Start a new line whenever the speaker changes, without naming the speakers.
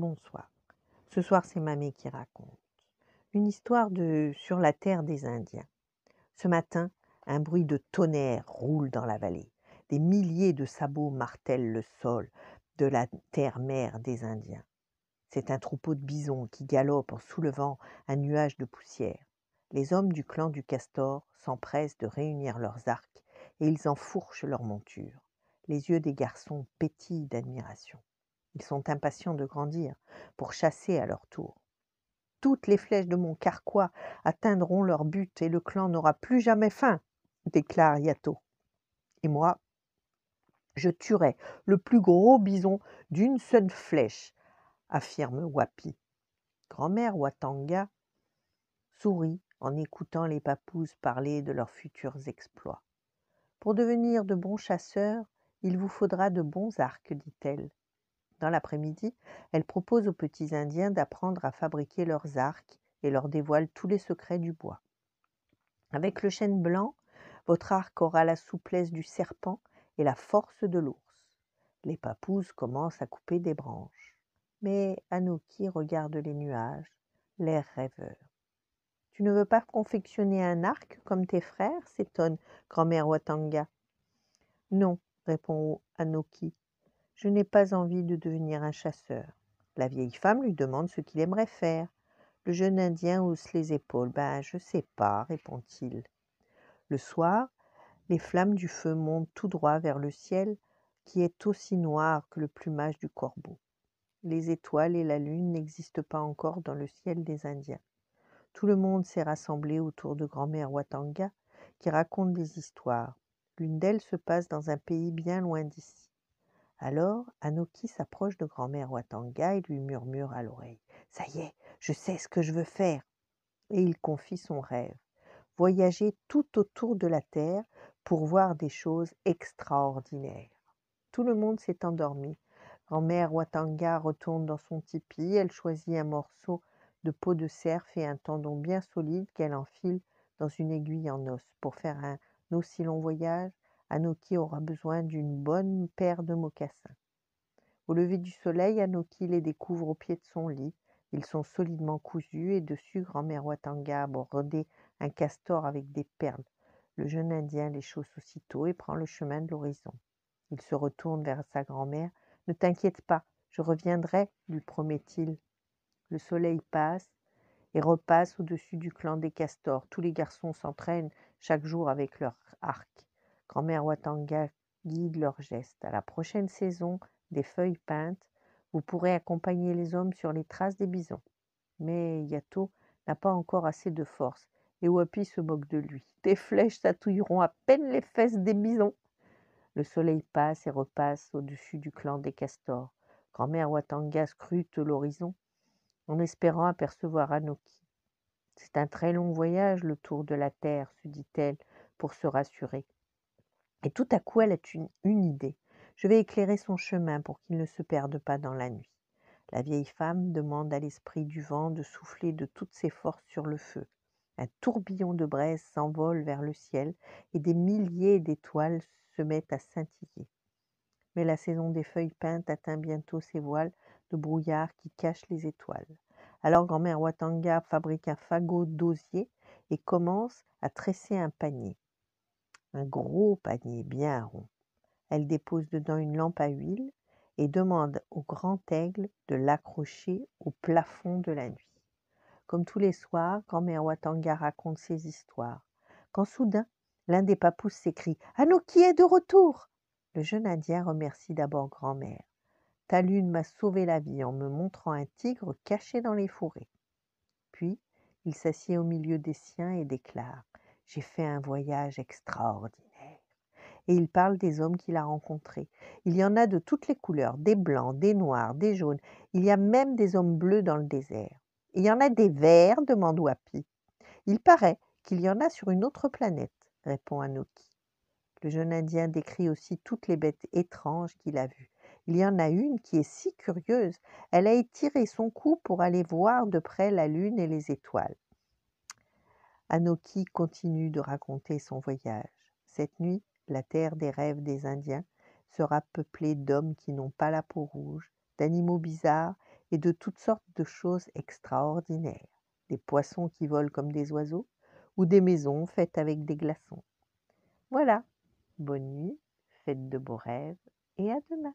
Bonsoir. Ce soir, c'est Mamé qui raconte. Une histoire de sur la terre des Indiens. Ce matin, un bruit de tonnerre roule dans la vallée. Des milliers de sabots martèlent le sol de la terre-mère des Indiens. C'est un troupeau de bisons qui galope en soulevant un nuage de poussière. Les hommes du clan du castor s'empressent de réunir leurs arcs et ils enfourchent leurs montures. Les yeux des garçons pétillent d'admiration. Ils sont impatients de grandir, pour chasser à leur tour. Toutes les flèches de mon carquois atteindront leur but et le clan n'aura plus jamais faim, déclare Yato. Et moi, je tuerai le plus gros bison d'une seule flèche, affirme Wapi. Grand-mère Watanga sourit en écoutant les papouses parler de leurs futurs exploits. Pour devenir de bons chasseurs, il vous faudra de bons arcs, dit-elle. Dans l'après-midi, elle propose aux petits Indiens d'apprendre à fabriquer leurs arcs et leur dévoile tous les secrets du bois. Avec le chêne blanc, votre arc aura la souplesse du serpent et la force de l'ours. Les papouses commencent à couper des branches. Mais Anoki regarde les nuages, l'air rêveur. Tu ne veux pas confectionner un arc comme tes frères s'étonne grand-mère Watanga. Non, répond Anoki, je n'ai pas envie de devenir un chasseur. La vieille femme lui demande ce qu'il aimerait faire. Le jeune Indien hausse les épaules. Ben, je sais pas, répond-il. Le soir, les flammes du feu montent tout droit vers le ciel, qui est aussi noir que le plumage du corbeau. Les étoiles et la lune n'existent pas encore dans le ciel des Indiens. Tout le monde s'est rassemblé autour de grand-mère Watanga, qui raconte des histoires. L'une d'elles se passe dans un pays bien loin d'ici. Alors, Anoki s'approche de grand-mère Watanga et lui murmure à l'oreille Ça y est, je sais ce que je veux faire. Et il confie son rêve voyager tout autour de la Terre pour voir des choses extraordinaires. Tout le monde s'est endormi. Grand-mère Watanga retourne dans son tipi. Elle choisit un morceau de peau de cerf et un tendon bien solide qu'elle enfile dans une aiguille en os pour faire un aussi long voyage Anoki aura besoin d'une bonne paire de mocassins. Au lever du soleil, Anoki les découvre au pied de son lit. Ils sont solidement cousus et dessus, grand-mère Watanga a bordé un castor avec des perles. Le jeune Indien les chausse aussitôt et prend le chemin de l'horizon. Il se retourne vers sa grand-mère. Ne t'inquiète pas, je reviendrai, lui promet-il. Le soleil passe et repasse au-dessus du clan des castors. Tous les garçons s'entraînent chaque jour avec leur arc. Grand-mère Watanga guide leurs gestes. À la prochaine saison des feuilles peintes, vous pourrez accompagner les hommes sur les traces des bisons. Mais Yato n'a pas encore assez de force et Wapi se moque de lui. Tes flèches tatouilleront à peine les fesses des bisons. Le soleil passe et repasse au-dessus du clan des castors. Grand-mère Watanga scrute l'horizon en espérant apercevoir Anoki. C'est un très long voyage, le tour de la terre, se dit-elle pour se rassurer. Et tout à coup, elle a une, idée. Je vais éclairer son chemin pour qu'il ne se perde pas dans la nuit. La vieille femme demande à l'esprit du vent de souffler de toutes ses forces sur le feu. Un tourbillon de braise s'envole vers le ciel et des milliers d'étoiles se mettent à scintiller. Mais la saison des feuilles peintes atteint bientôt ses voiles de brouillard qui cachent les étoiles. Alors grand-mère Watanga fabrique un fagot d'osier et commence à tresser un panier un gros panier bien rond. Elle dépose dedans une lampe à huile et demande au grand aigle de l'accrocher au plafond de la nuit. Comme tous les soirs, quand mère Watanga raconte ses histoires. Quand soudain, l'un des papous s'écrie qui est de retour Le jeune Indien remercie d'abord grand-mère. Ta lune m'a sauvé la vie en me montrant un tigre caché dans les fourrés. Puis, il s'assied au milieu des siens et déclare j'ai fait un voyage extraordinaire. Et il parle des hommes qu'il a rencontrés. Il y en a de toutes les couleurs, des blancs, des noirs, des jaunes. Il y a même des hommes bleus dans le désert. Il y en a des verts, demande Wapi. Il paraît qu'il y en a sur une autre planète, répond Anoki. Le jeune Indien décrit aussi toutes les bêtes étranges qu'il a vues. Il y en a une qui est si curieuse, elle a étiré son cou pour aller voir de près la lune et les étoiles. Anoki continue de raconter son voyage. Cette nuit, la terre des rêves des Indiens sera peuplée d'hommes qui n'ont pas la peau rouge, d'animaux bizarres et de toutes sortes de choses extraordinaires, des poissons qui volent comme des oiseaux ou des maisons faites avec des glaçons. Voilà, bonne nuit, faites de beaux rêves et à demain.